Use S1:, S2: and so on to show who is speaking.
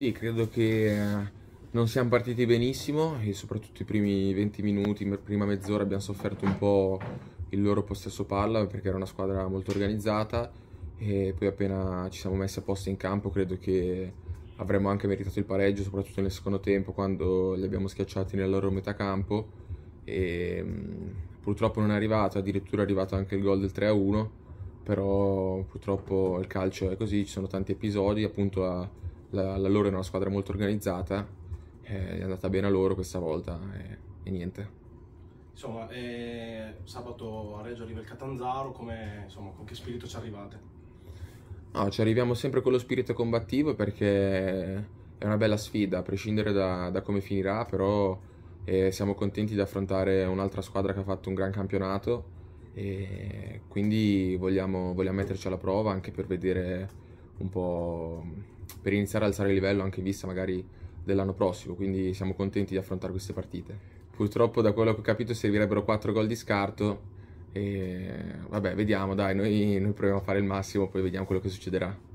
S1: Sì, credo che eh, non siamo partiti benissimo e soprattutto i primi 20 minuti, prima mezz'ora abbiamo sofferto un po' il loro possesso palla perché era una squadra molto organizzata e poi appena ci siamo messi a posto in campo credo che avremmo anche meritato il pareggio soprattutto nel secondo tempo quando li abbiamo schiacciati nella loro metà campo e mm, purtroppo non è arrivato, addirittura è arrivato anche il gol del 3-1 però purtroppo il calcio è così, ci sono tanti episodi appunto a la, la loro era una squadra molto organizzata, eh, è andata bene a loro questa volta eh, e niente.
S2: Insomma, eh, sabato a Reggio arriva il Catanzaro, insomma, con che spirito ci arrivate?
S1: No, ci arriviamo sempre con lo spirito combattivo perché è una bella sfida, a prescindere da, da come finirà, però eh, siamo contenti di affrontare un'altra squadra che ha fatto un gran campionato e quindi vogliamo, vogliamo metterci alla prova anche per vedere un po' mm, per iniziare a alzare il livello anche in vista magari dell'anno prossimo, quindi siamo contenti di affrontare queste partite. Purtroppo da quello che ho capito servirebbero 4 gol di scarto e vabbè vediamo dai, noi, noi proviamo a fare il massimo, poi vediamo quello che succederà.